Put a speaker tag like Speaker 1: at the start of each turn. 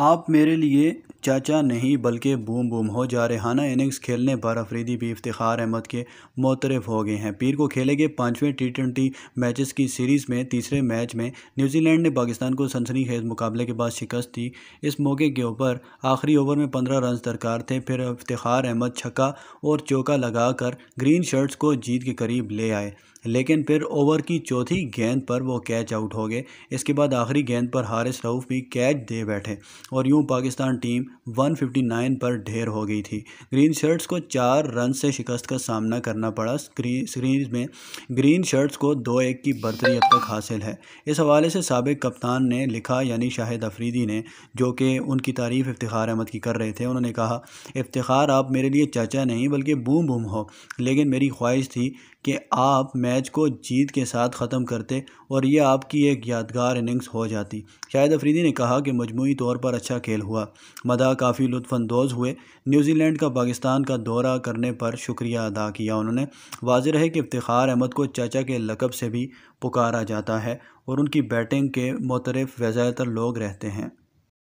Speaker 1: आप मेरे लिए चाचा नहीं बल्कि बूम बूम हो जा रेहाना इनिंग्स खेलने पर अफरीदी भी इफ्तार अहमद के मोतरफ हो गए हैं पीर को खेले गए पाँचवें टी ट्वेंटी मैचेस की सीरीज़ में तीसरे मैच में न्यूजीलैंड ने पाकिस्तान को सनसनी खेज मुकाबले के बाद शिकस्त दी इस मौके के ऊपर आखिरी ओवर में पंद्रह रन दरकार थे फिर इफ्तार अहमद छक्का और चौका लगाकर ग्रीन शर्ट्स को जीत के करीब ले आए लेकिन फिर ओवर की चौथी गेंद पर वो कैच आउट हो गए इसके बाद आखिरी गेंद पर हारिस रऊफ़ भी कैच दे बैठे और यूँ पाकिस्तान टीम 159 पर ढेर हो गई थी ग्रीन शर्ट्स को चार रन से शिकस्त का सामना करना पड़ा सीरीज में ग्रीन शर्ट्स को दो एक की बर्तरी अब तक हासिल है इस हवाले से सबक कप्तान ने लिखा यानी शाहिद अफरीदी ने जो कि उनकी तारीफ़ इफ्तार अहमद की कर रहे थे उन्होंने कहा इफ्तार आप मेरे लिए चाचा नहीं बल्कि बूम बूम हो लेकिन मेरी ख्वाहिश थी कि आप मैच को जीत के साथ ख़त्म करते और यह आपकी एक यादगार इनिंग्स हो जाती शाहिद अफरीदी ने कहा कि मजमू तौर पर अच्छा खेल हुआ मदद अदा काफ़ी लुफानंदोज़ हुए न्यूजीलैंड का पाकिस्तान का दौरा करने पर शुक्रिया अदा किया उन्होंने वाज है कि इफ्तार अहमद को चाचा के लकब से भी पुकारा जाता है और उनकी बैटिंग के मुतरफ ज़्यादातर लोग रहते हैं